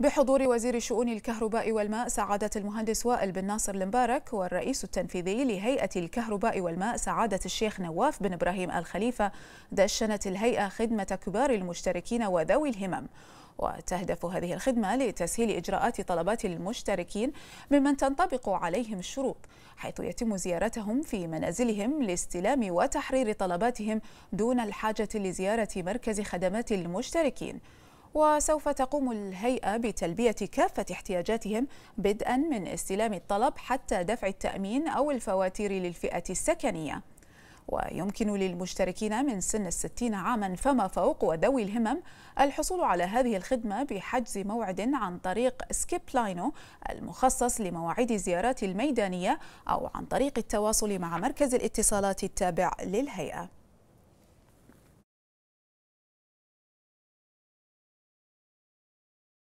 بحضور وزير شؤون الكهرباء والماء سعادة المهندس وائل بن ناصر المبارك والرئيس التنفيذي لهيئة الكهرباء والماء سعادة الشيخ نواف بن إبراهيم الخليفة دشنت الهيئة خدمة كبار المشتركين وذوي الهمم وتهدف هذه الخدمة لتسهيل إجراءات طلبات المشتركين ممن تنطبق عليهم الشروط حيث يتم زيارتهم في منازلهم لاستلام وتحرير طلباتهم دون الحاجة لزيارة مركز خدمات المشتركين وسوف تقوم الهيئة بتلبية كافة احتياجاتهم بدءا من استلام الطلب حتى دفع التأمين أو الفواتير للفئة السكنية ويمكن للمشتركين من سن الستين عاما فما فوق وذوي الهمم الحصول على هذه الخدمة بحجز موعد عن طريق سكيب لاينو المخصص لمواعيد الزيارات الميدانية أو عن طريق التواصل مع مركز الاتصالات التابع للهيئة